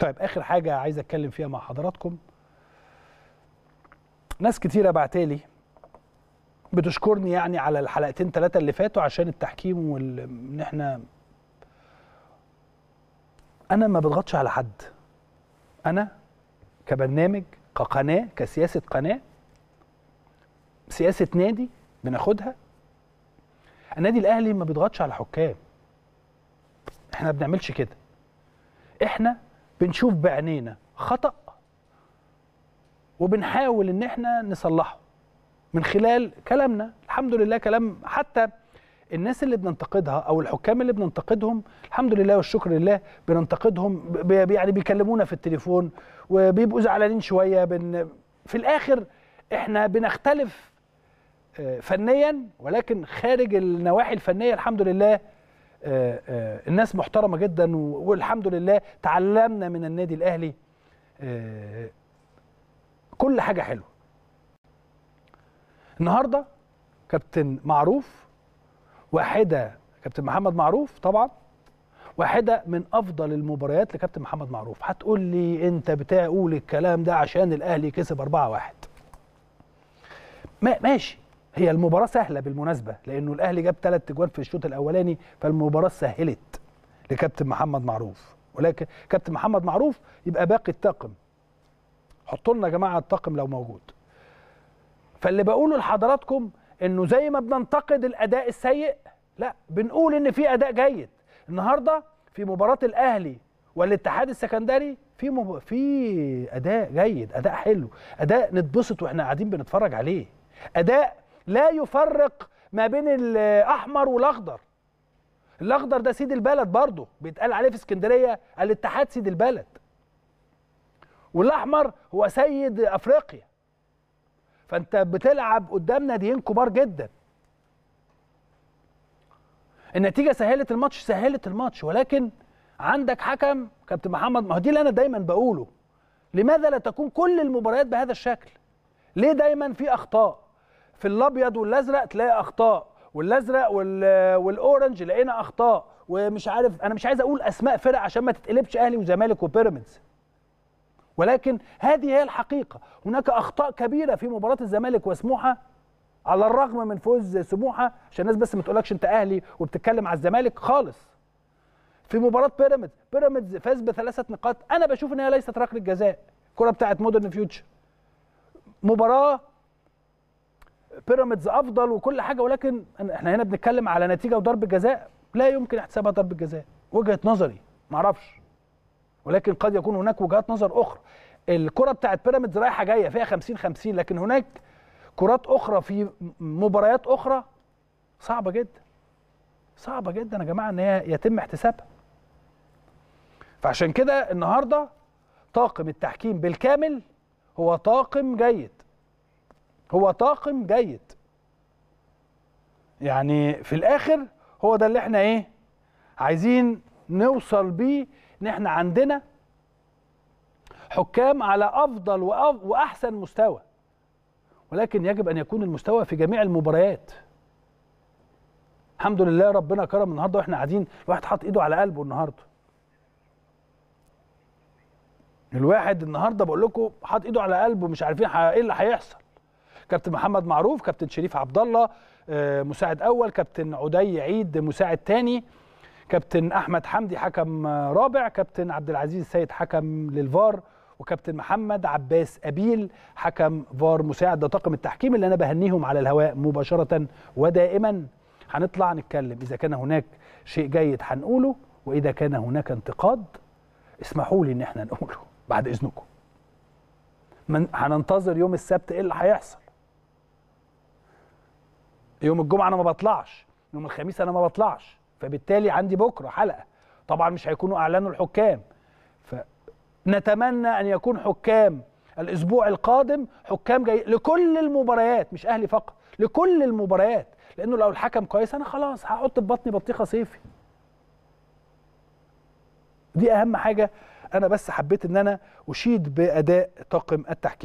طيب اخر حاجه عايز اتكلم فيها مع حضراتكم ناس كتيره بعتالي بتشكرني يعني على الحلقتين ثلاثه اللي فاتوا عشان التحكيم ان احنا انا ما بضغطش على حد انا كبرنامج كقناه كسياسه قناه سياسه نادي بناخدها النادي الاهلي ما بيضغطش على حكام احنا ما بنعملش كده احنا بنشوف بعينينا خطأ وبنحاول ان احنا نصلحه من خلال كلامنا الحمد لله كلام حتى الناس اللي بننتقدها او الحكام اللي بننتقدهم الحمد لله والشكر لله بننتقدهم يعني بيكلمونا في التليفون وبيبقوا زعلانين شويه بن في الاخر احنا بنختلف آه، فنيا ولكن خارج النواحي الفنيه الحمد لله آه، آه، الناس محترمه جدا والحمد لله تعلمنا من النادي الاهلي آه، كل حاجه حلوه النهارده كابتن معروف واحده كابتن محمد معروف طبعا واحده من افضل المباريات لكابتن محمد معروف هتقول لي انت بتقول الكلام ده عشان الاهلي كسب 4-1 ماشي هي المباراه سهله بالمناسبه لانه الاهلي جاب ثلاث تجوان في الشوط الاولاني فالمباراه سهلت لكابتن محمد معروف ولكن كابتن محمد معروف يبقى باقي الطاقم حطوا لنا يا جماعه الطاقم لو موجود فاللي بقوله لحضراتكم انه زي ما بننتقد الاداء السيء لا بنقول ان في اداء جيد النهارده في مباراه الاهلي والاتحاد السكندري في مب... في اداء جيد اداء حلو اداء نتبسط واحنا قاعدين بنتفرج عليه اداء لا يفرق ما بين الاحمر والاخضر الاخضر ده سيد البلد برضه بيتقال عليه في اسكندريه الاتحاد سيد البلد والاحمر هو سيد افريقيا فانت بتلعب قدام ناديين كبار جدا النتيجه سهلت الماتش سهلت الماتش ولكن عندك حكم كابتن محمد ما هو دي اللي انا دايما بقوله لماذا لا تكون كل المباريات بهذا الشكل ليه دايما في اخطاء في الابيض والازرق تلاقي اخطاء والازرق والاورنج لقينا اخطاء ومش عارف انا مش عايز اقول اسماء فرق عشان ما تتقلبش اهلي وزمالك وبيراميدز ولكن هذه هي الحقيقه هناك اخطاء كبيره في مباراه الزمالك وسموحه على الرغم من فوز سموحه عشان الناس بس ما تقولكش انت اهلي وبتتكلم على الزمالك خالص في مباراه بيراميدز بيراميدز فاز بثلاثه نقاط انا بشوف ان هي ليست ركله جزاء الكره بتاعت مودرن فيوتشر مباراه بيراميدز افضل وكل حاجه ولكن احنا هنا بنتكلم على نتيجه وضرب جزاء لا يمكن احتسابها ضرب جزاء وجهه نظري ما اعرفش ولكن قد يكون هناك وجهات نظر اخرى الكره بتاعت بيراميدز رايحه جايه فيها 50 50 لكن هناك كرات اخرى في مباريات اخرى صعبه جدا صعبه جدا يا جماعه ان هي يتم احتسابها فعشان كده النهارده طاقم التحكيم بالكامل هو طاقم جيد هو طاقم جيد يعني في الاخر هو ده اللي احنا ايه عايزين نوصل بيه ان احنا عندنا حكام على افضل واحسن مستوى ولكن يجب ان يكون المستوى في جميع المباريات الحمد لله ربنا كرم النهارده واحنا قاعدين الواحد حاط ايده على قلبه النهارده الواحد النهارده بقول لكم حاط ايده على قلبه مش عارفين ايه اللي هيحصل كابتن محمد معروف كابتن شريف عبد الله آه، مساعد اول كابتن عدي عيد مساعد ثاني كابتن احمد حمدي حكم آه، رابع كابتن عبد العزيز السيد حكم للفار وكابتن محمد عباس ابيل حكم فار مساعد ده طاقم التحكيم اللي انا بهنيهم على الهواء مباشره ودائما هنطلع نتكلم اذا كان هناك شيء جيد هنقوله واذا كان هناك انتقاد اسمحوا لي ان احنا نقوله بعد اذنكم هننتظر يوم السبت ايه اللي هيحصل يوم الجمعه انا ما بطلعش يوم الخميس انا ما بطلعش فبالتالي عندي بكره حلقه طبعا مش هيكونوا اعلنوا الحكام فنتمنى ان يكون حكام الاسبوع القادم حكام جاي لكل المباريات مش اهلي فقط لكل المباريات لانه لو الحكم كويس انا خلاص هحط في بطني بطيخه صيفي دي اهم حاجه انا بس حبيت ان انا اشيد باداء طاقم التحكيم